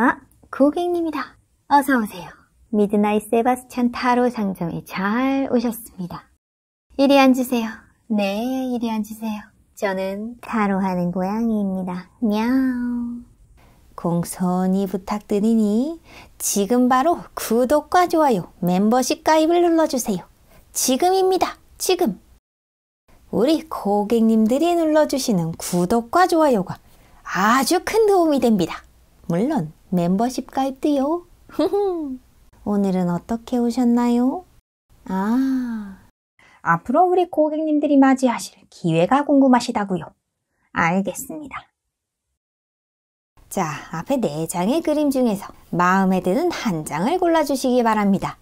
아, 고객님이다. 어서오세요. 미드나잇 세바스찬 타로 상점에 잘 오셨습니다. 이리 앉으세요. 네, 이리 앉으세요. 저는 타로 하는 고양이입니다. 냐옹. 공손히 부탁드리니 지금 바로 구독과 좋아요, 멤버십 가입을 눌러주세요. 지금입니다. 지금. 우리 고객님들이 눌러주시는 구독과 좋아요가 아주 큰 도움이 됩니다. 물론 멤버십 가입도요. 오늘은 어떻게 오셨나요? 아, 앞으로 우리 고객님들이 맞이하실 기회가 궁금하시다고요. 알겠습니다. 자, 앞에 네 장의 그림 중에서 마음에 드는 한 장을 골라주시기 바랍니다.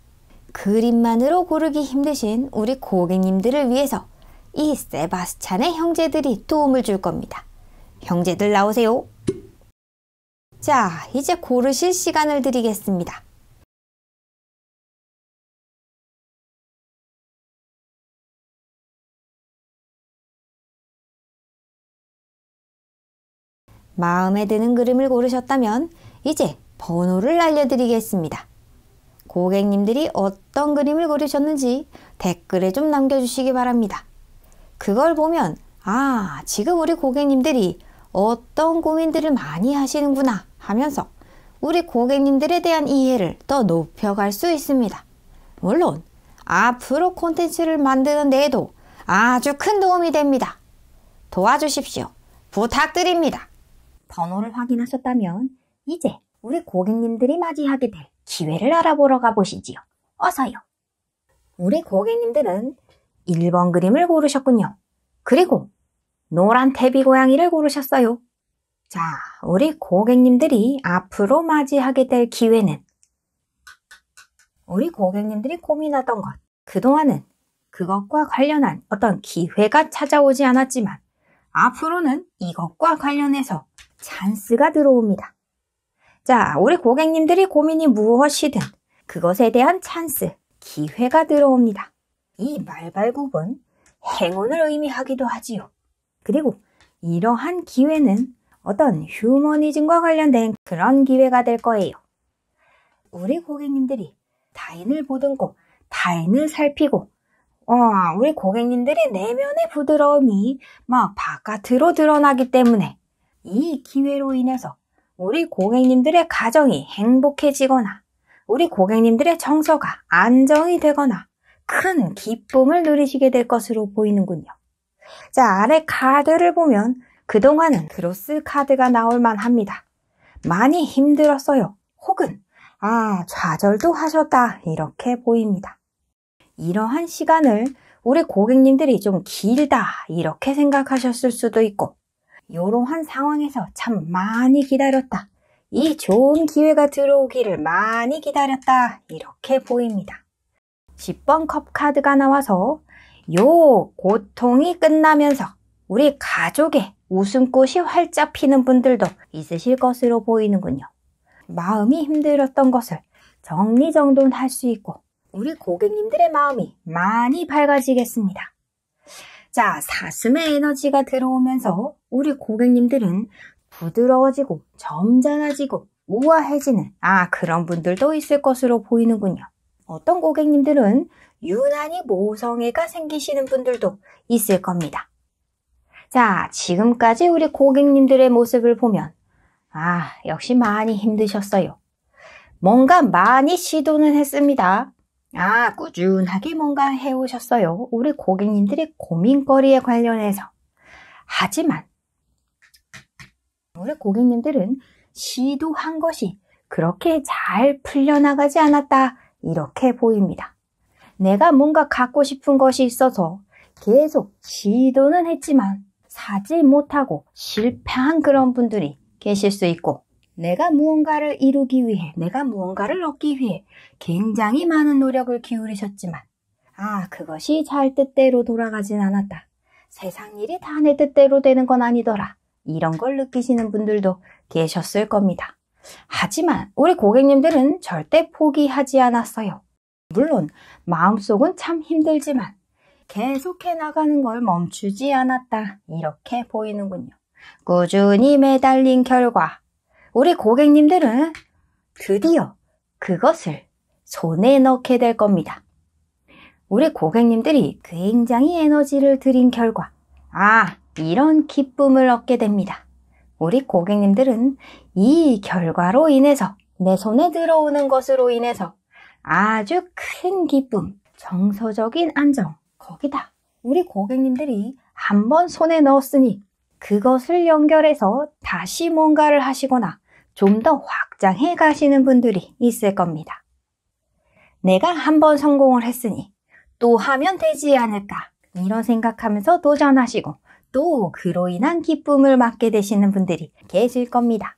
그림만으로 고르기 힘드신 우리 고객님들을 위해서 이 세바스찬의 형제들이 도움을 줄 겁니다. 형제들 나오세요. 자, 이제 고르실 시간을 드리겠습니다. 마음에 드는 그림을 고르셨다면 이제 번호를 알려드리겠습니다. 고객님들이 어떤 그림을 고르셨는지 댓글에 좀 남겨주시기 바랍니다. 그걸 보면 아 지금 우리 고객님들이 어떤 고민들을 많이 하시는구나 하면서 우리 고객님들에 대한 이해를 더 높여갈 수 있습니다. 물론 앞으로 콘텐츠를 만드는 데에도 아주 큰 도움이 됩니다. 도와주십시오. 부탁드립니다. 번호를 확인하셨다면 이제 우리 고객님들이 맞이하게 될 기회를 알아보러 가보시지요. 어서요. 우리 고객님들은 1번 그림을 고르셨군요. 그리고 노란 태비 고양이를 고르셨어요. 자, 우리 고객님들이 앞으로 맞이하게 될 기회는 우리 고객님들이 고민하던 것, 그동안은 그것과 관련한 어떤 기회가 찾아오지 않았지만 앞으로는 이것과 관련해서 찬스가 들어옵니다. 자, 우리 고객님들이 고민이 무엇이든 그것에 대한 찬스, 기회가 들어옵니다. 이 말발굽은 행운을 의미하기도 하지요. 그리고 이러한 기회는 어떤 휴머니즘과 관련된 그런 기회가 될 거예요. 우리 고객님들이 타인을 보듬고 타인을 살피고 와, 우리 고객님들의 내면의 부드러움이 막 바깥으로 드러나기 때문에 이 기회로 인해서 우리 고객님들의 가정이 행복해지거나 우리 고객님들의 정서가 안정이 되거나 큰 기쁨을 누리시게 될 것으로 보이는군요. 자, 아래 카드를 보면 그동안은 그로스 카드가 나올 만합니다. 많이 힘들었어요. 혹은 아, 좌절도 하셨다. 이렇게 보입니다. 이러한 시간을 우리 고객님들이 좀 길다. 이렇게 생각하셨을 수도 있고, 이러한 상황에서 참 많이 기다렸다. 이 좋은 기회가 들어오기를 많이 기다렸다. 이렇게 보입니다. 10번 컵 카드가 나와서 요 고통이 끝나면서 우리 가족의 웃음꽃이 활짝 피는 분들도 있으실 것으로 보이는군요. 마음이 힘들었던 것을 정리정돈할 수 있고 우리 고객님들의 마음이 많이 밝아지겠습니다. 자, 사슴의 에너지가 들어오면서 우리 고객님들은 부드러워지고 점잖아지고 우아해지는 아 그런 분들도 있을 것으로 보이는군요. 어떤 고객님들은 유난히 모성애가 생기시는 분들도 있을 겁니다. 자, 지금까지 우리 고객님들의 모습을 보면 아, 역시 많이 힘드셨어요. 뭔가 많이 시도는 했습니다. 아, 꾸준하게 뭔가 해오셨어요. 우리 고객님들의 고민거리에 관련해서. 하지만 우리 고객님들은 시도한 것이 그렇게 잘 풀려나가지 않았다. 이렇게 보입니다. 내가 뭔가 갖고 싶은 것이 있어서 계속 시도는 했지만 사지 못하고 실패한 그런 분들이 계실 수 있고 내가 무언가를 이루기 위해, 내가 무언가를 얻기 위해 굉장히 많은 노력을 기울이셨지만, 아, 그것이 잘 뜻대로 돌아가진 않았다. 세상 일이 다 내 뜻대로 되는 건 아니더라. 이런 걸 느끼시는 분들도 계셨을 겁니다. 하지만 우리 고객님들은 절대 포기하지 않았어요. 물론 마음속은 참 힘들지만 계속해 나가는 걸 멈추지 않았다. 이렇게 보이는군요. 꾸준히 매달린 결과 우리 고객님들은 드디어 그것을 손에 넣게 될 겁니다. 우리 고객님들이 굉장히 에너지를 들인 결과 아 이런 기쁨을 얻게 됩니다. 우리 고객님들은 이 결과로 인해서 내 손에 들어오는 것으로 인해서 아주 큰 기쁨, 정서적인 안정, 거기다 우리 고객님들이 한 번 손에 넣었으니 그것을 연결해서 다시 뭔가를 하시거나 좀 더 확장해 가시는 분들이 있을 겁니다. 내가 한 번 성공을 했으니 또 하면 되지 않을까 이런 생각하면서 도전하시고 또 그로 인한 기쁨을 맞게 되시는 분들이 계실 겁니다.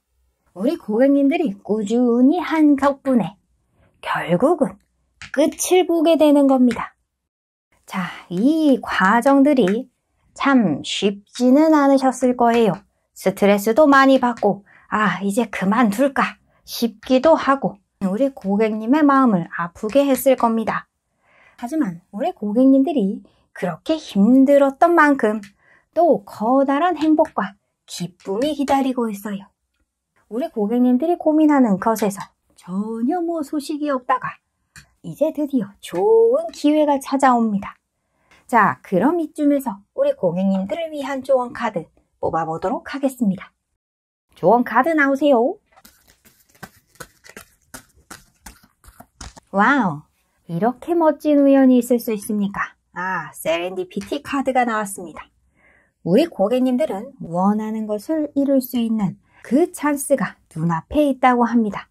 우리 고객님들이 꾸준히 한 덕분에 결국은 끝을 보게 되는 겁니다. 자, 이 과정들이 참 쉽지는 않으셨을 거예요. 스트레스도 많이 받고, 아, 이제 그만둘까 싶기도 하고, 우리 고객님의 마음을 아프게 했을 겁니다. 하지만 우리 고객님들이 그렇게 힘들었던 만큼 또 커다란 행복과 기쁨이 기다리고 있어요. 우리 고객님들이 고민하는 것에서 전혀 뭐 소식이 없다가 이제 드디어 좋은 기회가 찾아옵니다. 자, 그럼 이쯤에서 우리 고객님들을 위한 조언 카드 뽑아보도록 하겠습니다. 조언 카드 나오세요. 와우, 이렇게 멋진 우연이 있을 수 있습니까? 아, 세렌디피티 카드가 나왔습니다. 우리 고객님들은 원하는 것을 이룰 수 있는 그 찬스가 눈앞에 있다고 합니다.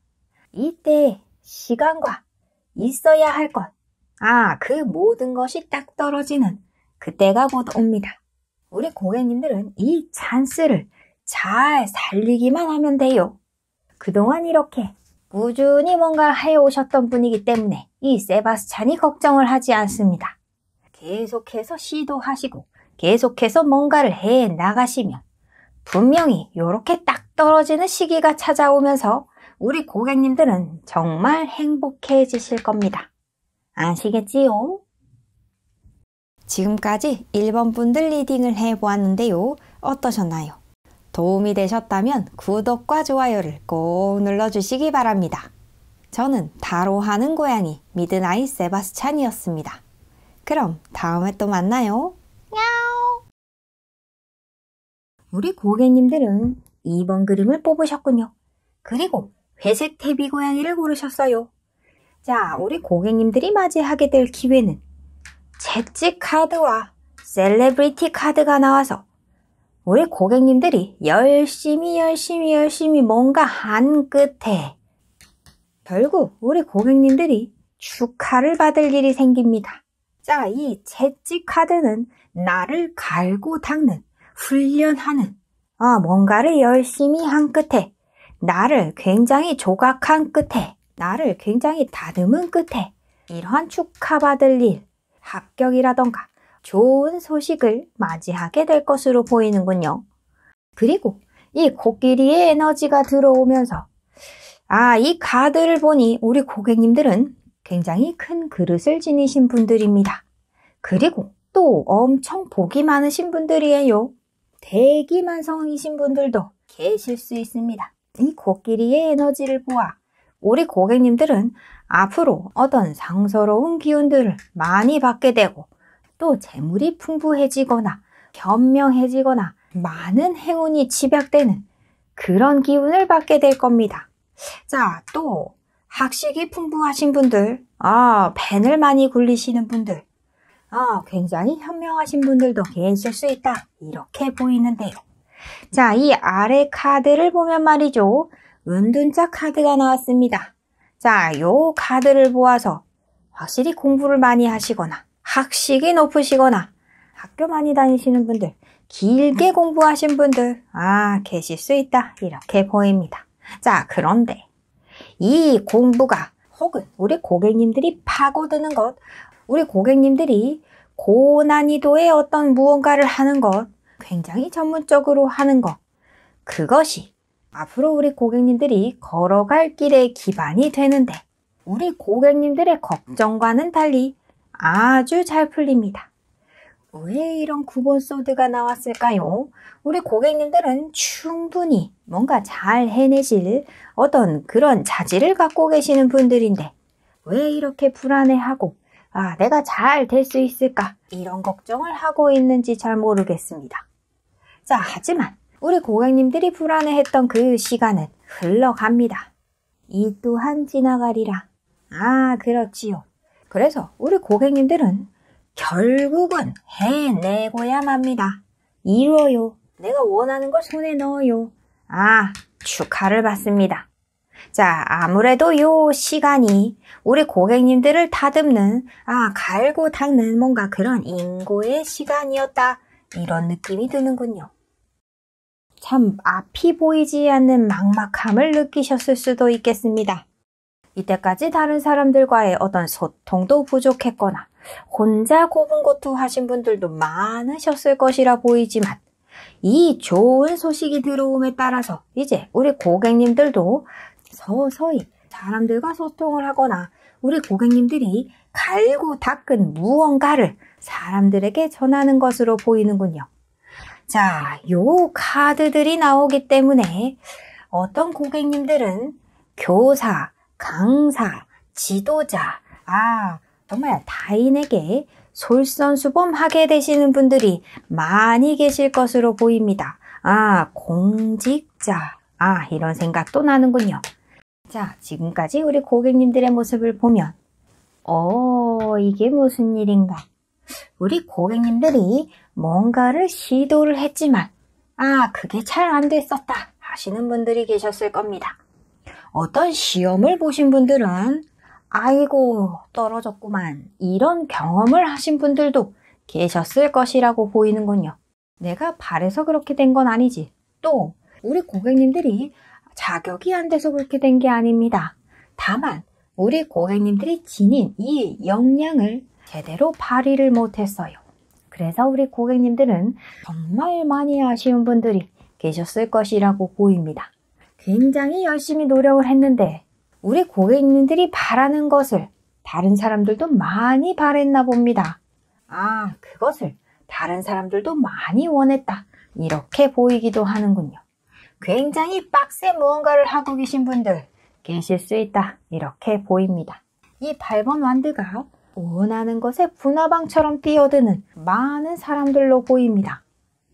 이때 시간과 있어야 할 것, 아, 그 모든 것이 딱 떨어지는 그때가 곧 옵니다. 우리 고객님들은 이 찬스를 잘 살리기만 하면 돼요. 그동안 이렇게 꾸준히 뭔가 해오셨던 분이기 때문에 이 세바스찬이 걱정을 하지 않습니다. 계속해서 시도하시고 계속해서 뭔가를 해 나가시면 분명히 이렇게 딱 떨어지는 시기가 찾아오면서 우리 고객님들은 정말 행복해지실 겁니다. 아시겠지요? 지금까지 1번 분들 리딩을 해보았는데요. 어떠셨나요? 도움이 되셨다면 구독과 좋아요를 꼭 눌러주시기 바랍니다. 저는 다로하는 고양이 미드나잇 세바스찬이었습니다. 그럼 다음에 또 만나요. 야옹. 우리 고객님들은 2번 그림을 뽑으셨군요. 그리고 회색 태비 고양이를 고르셨어요. 자, 우리 고객님들이 맞이하게 될 기회는 채찍 카드와 셀레브리티 카드가 나와서 우리 고객님들이 열심히 열심히 열심히 뭔가 한 끝에 결국 우리 고객님들이 축하를 받을 일이 생깁니다. 자, 이 채찍 카드는 나를 갈고 닦는, 훈련하는, 아, 뭔가를 열심히 한 끝에 나를 굉장히 조각한 끝에, 나를 굉장히 다듬은 끝에 이러한 축하받을 일, 합격이라던가 좋은 소식을 맞이하게 될 것으로 보이는군요. 그리고 이 코끼리의 에너지가 들어오면서 아, 이 카드를 보니 우리 고객님들은 굉장히 큰 그릇을 지니신 분들입니다. 그리고 또 엄청 복이 많으신 분들이에요. 대기만성이신 분들도 계실 수 있습니다. 이 코끼리의 에너지를 보아 우리 고객님들은 앞으로 어떤 상서로운 기운들을 많이 받게 되고 또 재물이 풍부해지거나 현명해지거나 많은 행운이 집약되는 그런 기운을 받게 될 겁니다. 자, 또 학식이 풍부하신 분들, 아, 펜을 많이 굴리시는 분들, 아, 굉장히 현명하신 분들도 계실 수 있다. 이렇게 보이는데요. 자, 이 아래 카드를 보면 말이죠. 은둔자 카드가 나왔습니다. 자, 요 카드를 보아서 확실히 공부를 많이 하시거나 학식이 높으시거나 학교 많이 다니시는 분들, 길게 공부하신 분들, 아, 계실 수 있다. 이렇게 보입니다. 자, 그런데 이 공부가 혹은 우리 고객님들이 파고드는 것, 우리 고객님들이 고난이도의 어떤 무언가를 하는 것, 굉장히 전문적으로 하는 것. 그것이 앞으로 우리 고객님들이 걸어갈 길의 기반이 되는데 우리 고객님들의 걱정과는 달리 아주 잘 풀립니다. 왜 이런 구본 소드가 나왔을까요? 우리 고객님들은 충분히 뭔가 잘 해내실 어떤 그런 자질을 갖고 계시는 분들인데 왜 이렇게 불안해하고 아, 내가 잘 될 수 있을까? 이런 걱정을 하고 있는지 잘 모르겠습니다. 자, 하지만 우리 고객님들이 불안해했던 그 시간은 흘러갑니다. 이 또한 지나가리라. 아, 그렇지요. 그래서 우리 고객님들은 결국은 해내고야 맙니다. 이뤄요. 내가 원하는 걸 손에 넣어요. 아, 축하를 받습니다. 자, 아무래도 요 시간이 우리 고객님들을 다듬는, 아, 갈고 닦는 뭔가 그런 인고의 시간이었다. 이런 느낌이 드는군요. 참 앞이 보이지 않는 막막함을 느끼셨을 수도 있겠습니다. 이때까지 다른 사람들과의 어떤 소통도 부족했거나 혼자 고군고투하신 분들도 많으셨을 것이라 보이지만 이 좋은 소식이 들어옴에 따라서 이제 우리 고객님들도 서서히 사람들과 소통을 하거나 우리 고객님들이 갈고 닦은 무언가를 사람들에게 전하는 것으로 보이는군요. 자, 요 카드들이 나오기 때문에 어떤 고객님들은 교사, 강사, 지도자, 아, 정말 타인에게 솔선수범하게 되시는 분들이 많이 계실 것으로 보입니다. 아, 공직자. 아, 이런 생각도 나는군요. 자, 지금까지 우리 고객님들의 모습을 보면, 어, 이게 무슨 일인가? 우리 고객님들이 뭔가를 시도를 했지만 아 그게 잘 안 됐었다 하시는 분들이 계셨을 겁니다. 어떤 시험을 보신 분들은 아이고 떨어졌구만 이런 경험을 하신 분들도 계셨을 것이라고 보이는군요. 내가 바래서 그렇게 된 건 아니지. 또 우리 고객님들이 자격이 안 돼서 그렇게 된 게 아닙니다. 다만 우리 고객님들이 지닌 이 역량을 제대로 발휘를 못했어요. 그래서 우리 고객님들은 정말 많이 아쉬운 분들이 계셨을 것이라고 보입니다. 굉장히 열심히 노력을 했는데 우리 고객님들이 바라는 것을 다른 사람들도 많이 바랬나 봅니다. 아, 그것을 다른 사람들도 많이 원했다. 이렇게 보이기도 하는군요. 굉장히 빡센 무언가를 하고 계신 분들 계실 수 있다. 이렇게 보입니다. 이 8번 완드가 원하는 것에 분화방처럼 뛰어드는 많은 사람들로 보입니다.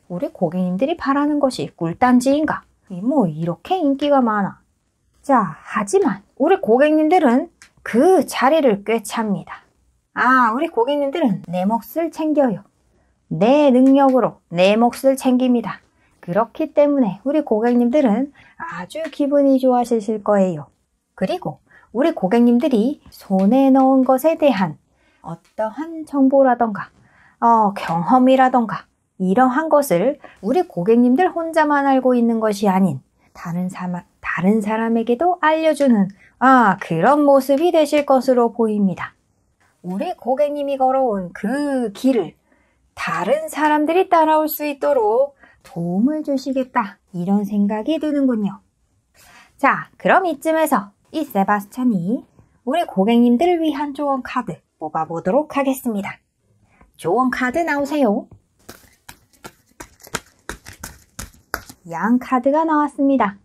우리 고객님들이 바라는 것이 꿀단지인가? 뭐 이렇게 인기가 많아. 자, 하지만 우리 고객님들은 그 자리를 꿰찹니다. 아, 우리 고객님들은 내 몫을 챙겨요. 내 능력으로 내 몫을 챙깁니다. 그렇기 때문에 우리 고객님들은 아주 기분이 좋아지실 거예요. 그리고 우리 고객님들이 손에 넣은 것에 대한 어떠한 정보라던가 어, 경험이라던가 이러한 것을 우리 고객님들 혼자만 알고 있는 것이 아닌 다른, 사마, 다른 사람에게도 알려주는 아, 그런 모습이 되실 것으로 보입니다. 우리 고객님이 걸어온 그 길을 다른 사람들이 따라올 수 있도록 도움을 주시겠다. 이런 생각이 드는군요. 자, 그럼 이쯤에서 이 세바스찬이 우리 고객님들을 위한 조언 카드 뽑아보도록 하겠습니다. 좋은 카드 나오세요. 양 카드가 나왔습니다.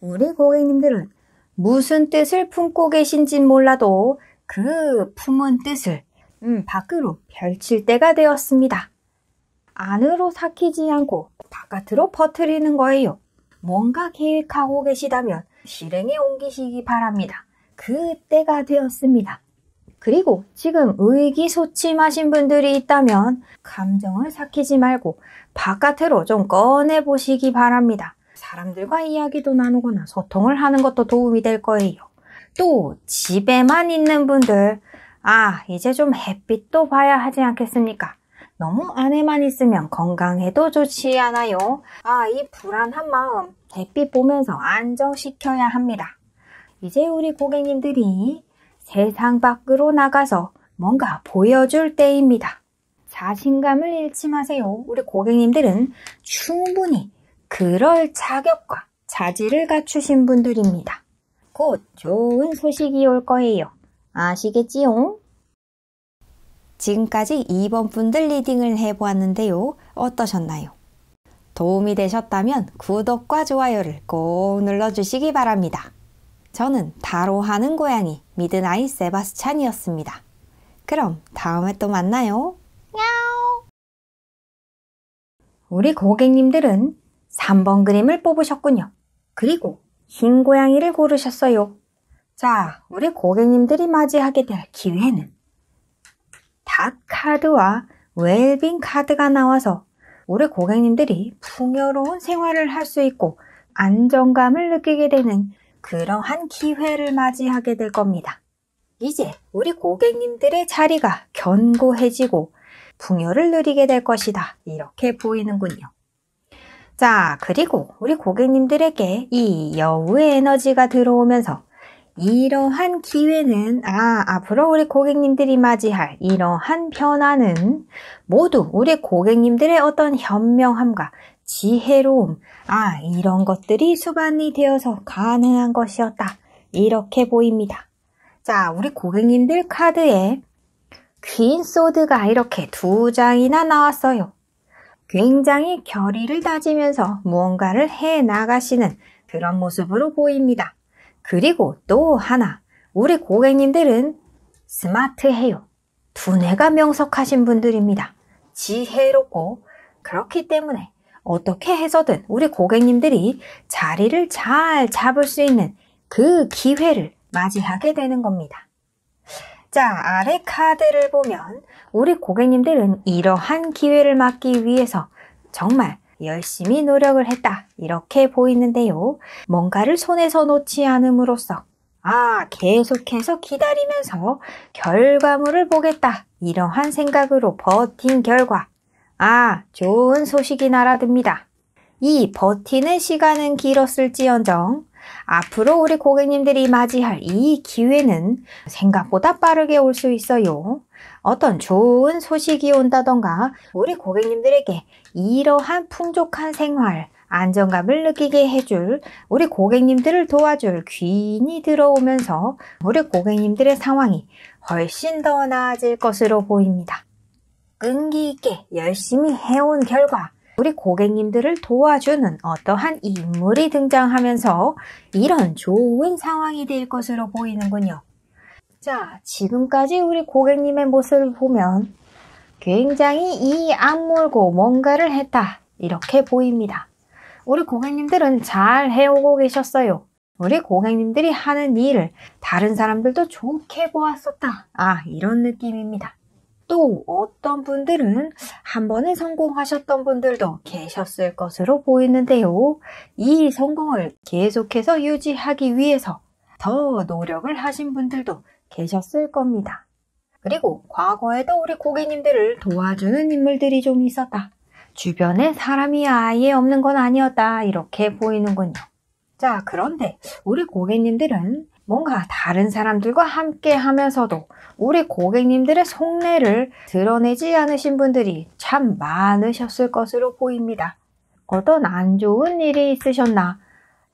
우리 고객님들은 무슨 뜻을 품고 계신진 몰라도 그 품은 뜻을 음, 밖으로 펼칠 때가 되었습니다. 안으로 삭히지 않고 바깥으로 퍼뜨리는 거예요. 뭔가 계획하고 계시다면 실행에 옮기시기 바랍니다. 그때가 되었습니다. 그리고 지금 의기소침하신 분들이 있다면 감정을 삭히지 말고 바깥으로 좀 꺼내보시기 바랍니다. 사람들과 이야기도 나누거나 소통을 하는 것도 도움이 될 거예요. 또 집에만 있는 분들 아 이제 좀 햇빛도 봐야 하지 않겠습니까? 너무 안에만 있으면 건강에도 좋지 않아요. 아, 이 불안한 마음 햇빛 보면서 안정시켜야 합니다. 이제 우리 고객님들이 세상 밖으로 나가서 뭔가 보여줄 때입니다. 자신감을 잃지 마세요. 우리 고객님들은 충분히 그럴 자격과 자질을 갖추신 분들입니다. 곧 좋은 소식이 올 거예요. 아시겠지요? 지금까지 2번 분들 리딩을 해보았는데요. 어떠셨나요? 도움이 되셨다면 구독과 좋아요를 꼭 눌러주시기 바랍니다. 저는 다로 하는 고양이 미드나잇 세바스찬이었습니다. 그럼 다음에 또 만나요. 야옹. 우리 고객님들은 3번 그림을 뽑으셨군요. 그리고 흰 고양이를 고르셨어요. 자, 우리 고객님들이 맞이하게 될 기회는 닷 카드와 웰빙 카드가 나와서 우리 고객님들이 풍요로운 생활을 할 수 있고 안정감을 느끼게 되는 그러한 기회를 맞이하게 될 겁니다. 이제 우리 고객님들의 자리가 견고해지고 풍요를 누리게 될 것이다. 이렇게 보이는군요. 자, 그리고 우리 고객님들에게 이 여우의 에너지가 들어오면서 이러한 기회는, 아, 앞으로 우리 고객님들이 맞이할 이러한 변화는 모두 우리 고객님들의 어떤 현명함과 지혜로움, 아, 이런 것들이 수반이 되어서 가능한 것이었다. 이렇게 보입니다. 자, 우리 고객님들 카드에 퀸 소드가 이렇게 두 장이나 나왔어요. 굉장히 결의를 다지면서 무언가를 해 나가시는 그런 모습으로 보입니다. 그리고 또 하나, 우리 고객님들은 스마트해요. 두뇌가 명석하신 분들입니다. 지혜롭고 그렇기 때문에 어떻게 해서든 우리 고객님들이 자리를 잘 잡을 수 있는 그 기회를 맞이하게 되는 겁니다. 자, 아래 카드를 보면 우리 고객님들은 이러한 기회를 막기 위해서 정말 열심히 노력을 했다. 이렇게 보이는데요. 뭔가를 손에서 놓지 않음으로써 아, 계속해서 기다리면서 결과물을 보겠다. 이러한 생각으로 버틴 결과 아, 좋은 소식이 날아듭니다. 이 버티는 시간은 길었을지언정 앞으로 우리 고객님들이 맞이할 이 기회는 생각보다 빠르게 올 수 있어요. 어떤 좋은 소식이 온다던가 우리 고객님들에게 이러한 풍족한 생활, 안정감을 느끼게 해줄 우리 고객님들을 도와줄 귀인이 들어오면서 우리 고객님들의 상황이 훨씬 더 나아질 것으로 보입니다. 끈기 있게 열심히 해온 결과 우리 고객님들을 도와주는 어떠한 인물이 등장하면서 이런 좋은 상황이 될 것으로 보이는군요. 자, 지금까지 우리 고객님의 모습을 보면 굉장히 이안물고 뭔가를 했다. 이렇게 보입니다. 우리 고객님들은 잘 해오고 계셨어요. 우리 고객님들이 하는 일을 다른 사람들도 좋게 보았었다. 아, 이런 느낌입니다. 또 어떤 분들은 한 번에 성공하셨던 분들도 계셨을 것으로 보이는데요. 이 성공을 계속해서 유지하기 위해서 더 노력을 하신 분들도 계셨을 겁니다. 그리고 과거에도 우리 고객님들을 도와주는 인물들이 좀 있었다. 주변에 사람이 아예 없는 건 아니었다. 이렇게 보이는군요. 자, 그런데 우리 고객님들은 뭔가 다른 사람들과 함께 하면서도 우리 고객님들의 속내를 드러내지 않으신 분들이 참 많으셨을 것으로 보입니다. 어떤 안 좋은 일이 있으셨나?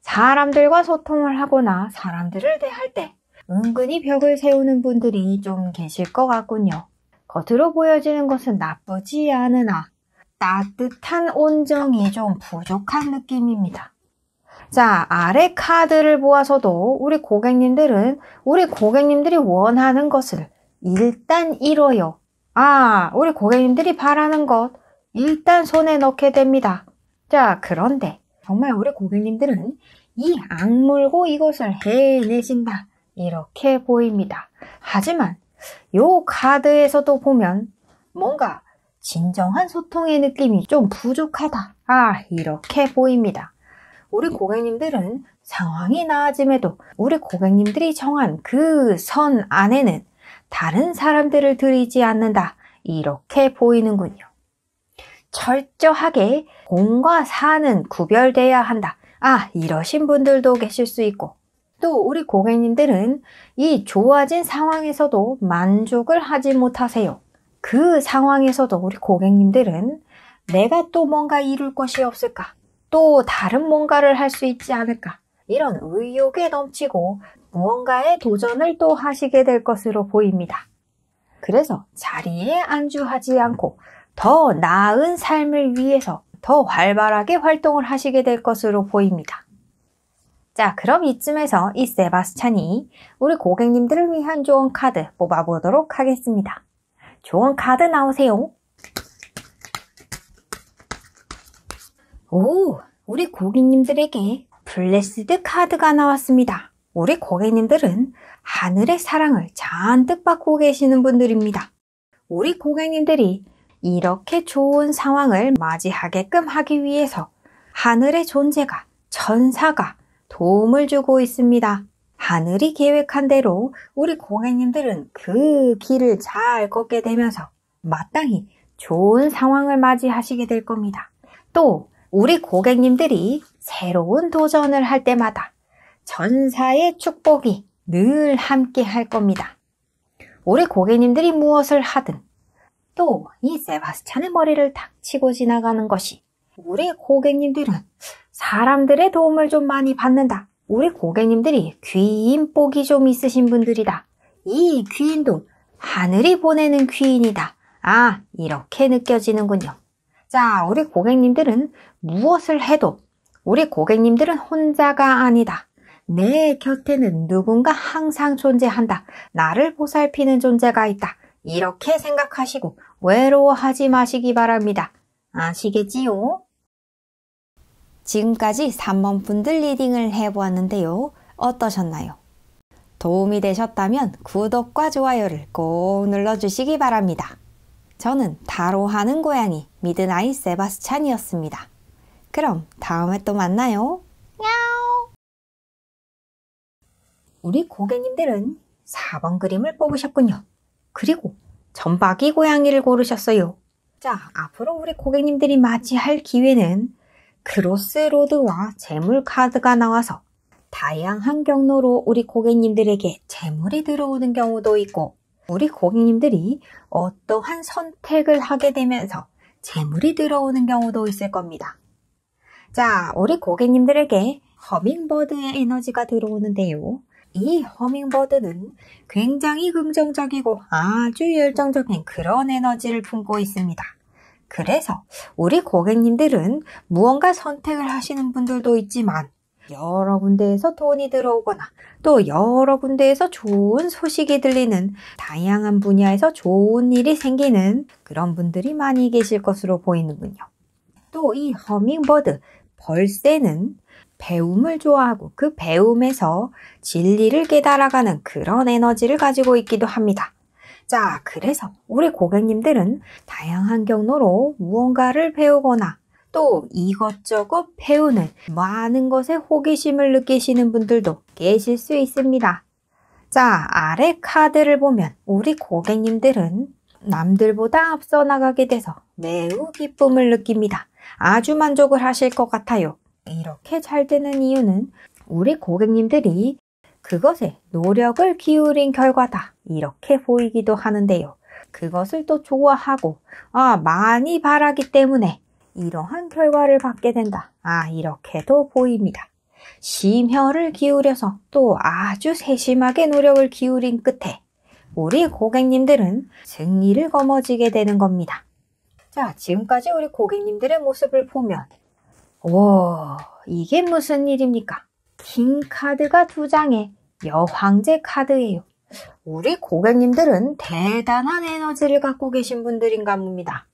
사람들과 소통을 하거나 사람들을 대할 때 은근히 벽을 세우는 분들이 좀 계실 것 같군요. 겉으로 보여지는 것은 나쁘지 않으나 따뜻한 온정이 좀 부족한 느낌입니다. 자, 아래 카드를 보아서도 우리 고객님들은 우리 고객님들이 원하는 것을 일단 이뤄요. 아, 우리 고객님들이 바라는 것 일단 손에 넣게 됩니다. 자, 그런데 정말 우리 고객님들은 이 악물고 이것을 해내신다. 이렇게 보입니다. 하지만 요 카드에서도 보면 뭔가 진정한 소통의 느낌이 좀 부족하다. 아, 이렇게 보입니다. 우리 고객님들은 상황이 나아짐에도 우리 고객님들이 정한 그 선 안에는 다른 사람들을 들이지 않는다. 이렇게 보이는군요. 철저하게 공과 사는 구별돼야 한다. 아, 이러신 분들도 계실 수 있고. 또 우리 고객님들은 이 좋아진 상황에서도 만족을 하지 못하세요. 그 상황에서도 우리 고객님들은 내가 또 뭔가 이룰 것이 없을까? 또 다른 뭔가를 할 수 있지 않을까 이런 의욕에 넘치고 무언가에 도전을 또 하시게 될 것으로 보입니다. 그래서 자리에 안주하지 않고 더 나은 삶을 위해서 더 활발하게 활동을 하시게 될 것으로 보입니다. 자, 그럼 이쯤에서 이 세바스찬이 우리 고객님들을 위한 조언 카드 뽑아보도록 하겠습니다. 조언 카드 나오세요. 오, 우리 고객님들에게 블레스드 카드가 나왔습니다. 우리 고객님들은 하늘의 사랑을 잔뜩 받고 계시는 분들입니다. 우리 고객님들이 이렇게 좋은 상황을 맞이하게끔 하기 위해서 하늘의 존재가 천사가 도움을 주고 있습니다. 하늘이 계획한 대로 우리 고객님들은 그 길을 잘 걷게 되면서 마땅히 좋은 상황을 맞이하시게 될 겁니다. 또 우리 고객님들이 새로운 도전을 할 때마다 전사의 축복이 늘 함께 할 겁니다. 우리 고객님들이 무엇을 하든 또 이 세바스찬의 머리를 닥 치고 지나가는 것이 우리 고객님들은 사람들의 도움을 좀 많이 받는다. 우리 고객님들이 귀인 복이 좀 있으신 분들이다. 이 귀인도 하늘이 보내는 귀인이다. 아, 이렇게 느껴지는군요. 자, 우리 고객님들은 무엇을 해도 우리 고객님들은 혼자가 아니다. 내 곁에는 누군가 항상 존재한다. 나를 보살피는 존재가 있다. 이렇게 생각하시고 외로워하지 마시기 바랍니다. 아시겠지요? 지금까지 3번 분들 리딩을 해보았는데요. 어떠셨나요? 도움이 되셨다면 구독과 좋아요를 꼭 눌러주시기 바랍니다. 저는 다로하는 고양이 미드나잇 세바스찬이었습니다. 그럼 다음에 또 만나요. 야옹. 우리 고객님들은 4번 그림을 뽑으셨군요. 그리고 점박이 고양이를 고르셨어요. 자, 앞으로 우리 고객님들이 맞이할 기회는 크로스로드와 재물 카드가 나와서 다양한 경로로 우리 고객님들에게 재물이 들어오는 경우도 있고 우리 고객님들이 어떠한 선택을 하게 되면서 재물이 들어오는 경우도 있을 겁니다. 자, 우리 고객님들에게 허밍버드의 에너지가 들어오는데요. 이 허밍버드는 굉장히 긍정적이고 아주 열정적인 그런 에너지를 품고 있습니다. 그래서 우리 고객님들은 무언가 선택을 하시는 분들도 있지만 여러 군데에서 돈이 들어오거나 또 여러 군데에서 좋은 소식이 들리는 다양한 분야에서 좋은 일이 생기는 그런 분들이 많이 계실 것으로 보이는군요. 또 이 허밍버드 벌새는 배움을 좋아하고 그 배움에서 진리를 깨달아가는 그런 에너지를 가지고 있기도 합니다. 자, 그래서 우리 고객님들은 다양한 경로로 무언가를 배우거나 또 이것저것 배우는 많은 것에 호기심을 느끼시는 분들도 계실 수 있습니다. 자, 아래 카드를 보면 우리 고객님들은 남들보다 앞서 나가게 돼서 매우 기쁨을 느낍니다. 아주 만족을 하실 것 같아요. 이렇게 잘 되는 이유는 우리 고객님들이 그것에 노력을 기울인 결과다. 이렇게 보이기도 하는데요. 그것을 또 좋아하고, 아, 많이 바라기 때문에 이러한 결과를 받게 된다. 아, 이렇게도 보입니다. 심혈을 기울여서 또 아주 세심하게 노력을 기울인 끝에 우리 고객님들은 승리를 거머쥐게 되는 겁니다. 자, 지금까지 우리 고객님들의 모습을 보면 와, 이게 무슨 일입니까? 킹 카드가 두 장에 여황제 카드예요. 우리 고객님들은 대단한 에너지를 갖고 계신 분들인가 봅니다.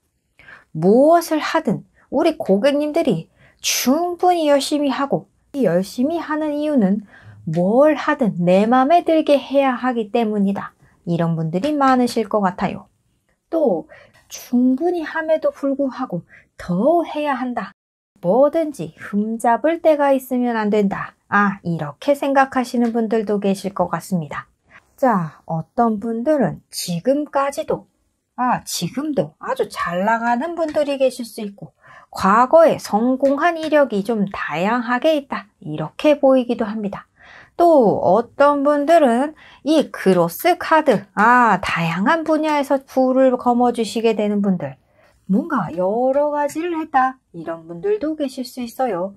무엇을 하든 우리 고객님들이 충분히 열심히 하고 열심히 하는 이유는 뭘 하든 내 마음에 들게 해야 하기 때문이다. 이런 분들이 많으실 것 같아요. 또 충분히 함에도 불구하고 더 해야 한다. 뭐든지 흠잡을 때가 있으면 안 된다. 아, 이렇게 생각하시는 분들도 계실 것 같습니다. 자, 어떤 분들은 지금까지도, 아, 지금도 아주 잘 나가는 분들이 계실 수 있고, 과거에 성공한 이력이 좀 다양하게 있다 이렇게 보이기도 합니다. 또 어떤 분들은 이 크로스 카드, 아 다양한 분야에서 불을 거머쥐시게 되는 분들 뭔가 여러 가지를 했다 이런 분들도 계실 수 있어요.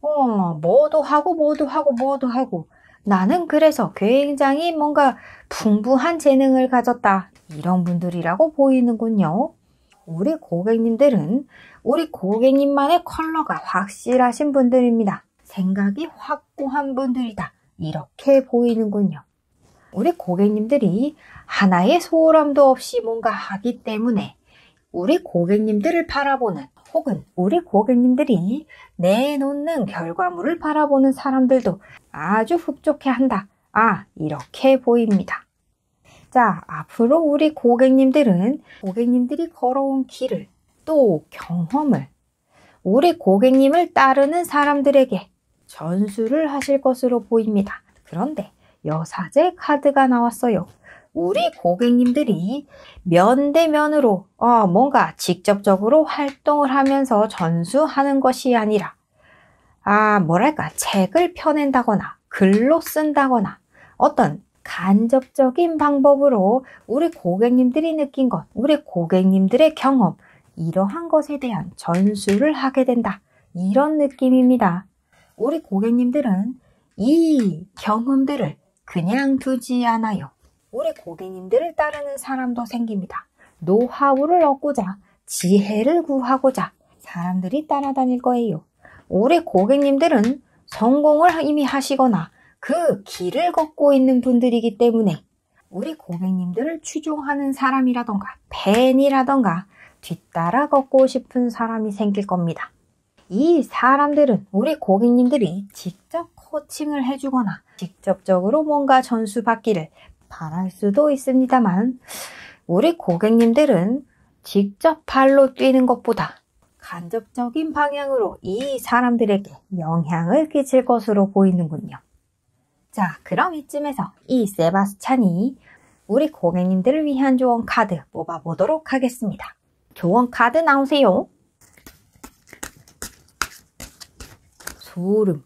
어, 뭐도 하고 뭐도 하고 뭐도 하고 나는 그래서 굉장히 뭔가 풍부한 재능을 가졌다 이런 분들이라고 보이는군요. 우리 고객님들은 우리 고객님만의 컬러가 확실하신 분들입니다. 생각이 확고한 분들이다. 이렇게 보이는군요. 우리 고객님들이 하나의 소홀함도 없이 뭔가 하기 때문에 우리 고객님들을 바라보는 혹은 우리 고객님들이 내놓는 결과물을 바라보는 사람들도 아주 흡족해 한다. 아, 이렇게 보입니다. 자, 앞으로 우리 고객님들은 고객님들이 걸어온 길을 또 경험을 우리 고객님을 따르는 사람들에게 전수를 하실 것으로 보입니다. 그런데 여사제 카드가 나왔어요. 우리 고객님들이 면대면으로 어, 뭔가 직접적으로 활동을 하면서 전수하는 것이 아니라 아 뭐랄까 책을 펴낸다거나 글로 쓴다거나 어떤 간접적인 방법으로 우리 고객님들이 느낀 것, 우리 고객님들의 경험, 이러한 것에 대한 전술을 하게 된다. 이런 느낌입니다. 우리 고객님들은 이 경험들을 그냥 두지 않아요. 우리 고객님들을 따르는 사람도 생깁니다. 노하우를 얻고자, 지혜를 구하고자 사람들이 따라다닐 거예요. 우리 고객님들은 성공을 이미 하시거나 그 길을 걷고 있는 분들이기 때문에 우리 고객님들을 추종하는 사람이라던가 팬이라던가 뒤따라 걷고 싶은 사람이 생길 겁니다. 이 사람들은 우리 고객님들이 직접 코칭을 해주거나 직접적으로 뭔가 전수받기를 바랄 수도 있습니다만 우리 고객님들은 직접 발로 뛰는 것보다 간접적인 방향으로 이 사람들에게 영향을 끼칠 것으로 보이는군요. 자, 그럼 이쯤에서 이 세바스찬이 우리 고객님들을 위한 조언 카드 뽑아보도록 하겠습니다. 조언 카드 나오세요. 소름.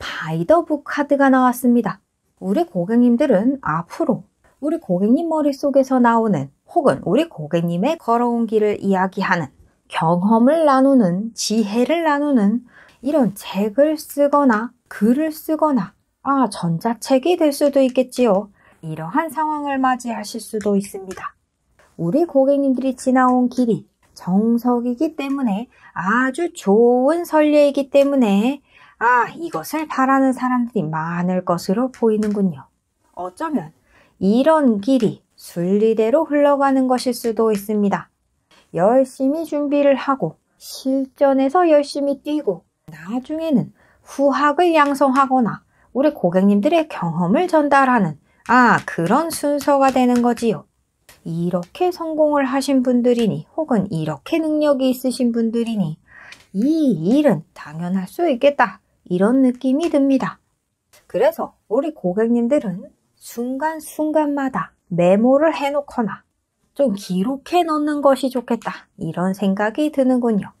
바이더북 카드가 나왔습니다. 우리 고객님들은 앞으로 우리 고객님 머릿속에서 나오는 혹은 우리 고객님의 걸어온 길을 이야기하는 경험을 나누는 지혜를 나누는 이런 책을 쓰거나 글을 쓰거나 아, 전자책이 될 수도 있겠지요. 이러한 상황을 맞이하실 수도 있습니다. 우리 고객님들이 지나온 길이 정석이기 때문에 아주 좋은 선례이기 때문에 아, 이것을 바라는 사람들이 많을 것으로 보이는군요. 어쩌면 이런 길이 순리대로 흘러가는 것일 수도 있습니다. 열심히 준비를 하고 실전에서 열심히 뛰고 나중에는 후학을 양성하거나 우리 고객님들의 경험을 전달하는 아 그런 순서가 되는 거지요. 이렇게 성공을 하신 분들이니 혹은 이렇게 능력이 있으신 분들이니 이 일은 당연할 수 있겠다 이런 느낌이 듭니다. 그래서 우리 고객님들은 순간순간마다 메모를 해놓거나 좀 기록해 놓는 것이 좋겠다 이런 생각이 드는군요.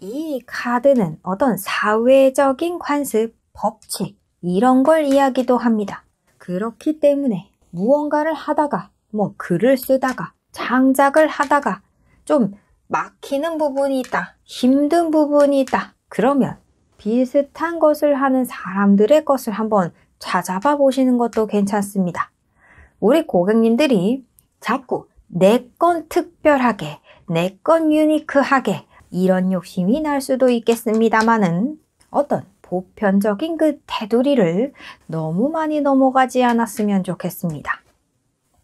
이 카드는 어떤 사회적인 관습, 법칙, 이런 걸 이야기도 합니다. 그렇기 때문에 무언가를 하다가 뭐 글을 쓰다가 창작을 하다가 좀 막히는 부분이 있다, 힘든 부분이 있다. 그러면 비슷한 것을 하는 사람들의 것을 한번 찾아봐 보시는 것도 괜찮습니다. 우리 고객님들이 자꾸 내 건 특별하게, 내 건 유니크하게 이런 욕심이 날 수도 있겠습니다만은 어떤 보편적인 그 테두리를 너무 많이 넘어가지 않았으면 좋겠습니다.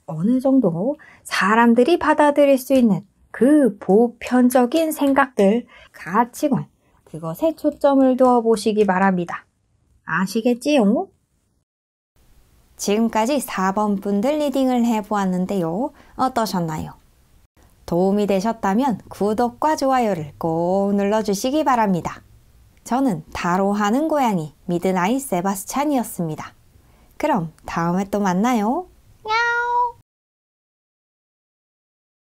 어느 정도 사람들이 받아들일 수 있는 그 보편적인 생각들, 가치관, 뭐 그것에 초점을 두어 보시기 바랍니다. 아시겠지요? 지금까지 4번 분들 리딩을 해보았는데요. 어떠셨나요? 도움이 되셨다면 구독과 좋아요를 꼭 눌러주시기 바랍니다. 저는 다로하는 고양이 미드나잇 세바스찬이었습니다. 그럼 다음에 또 만나요. 야옹!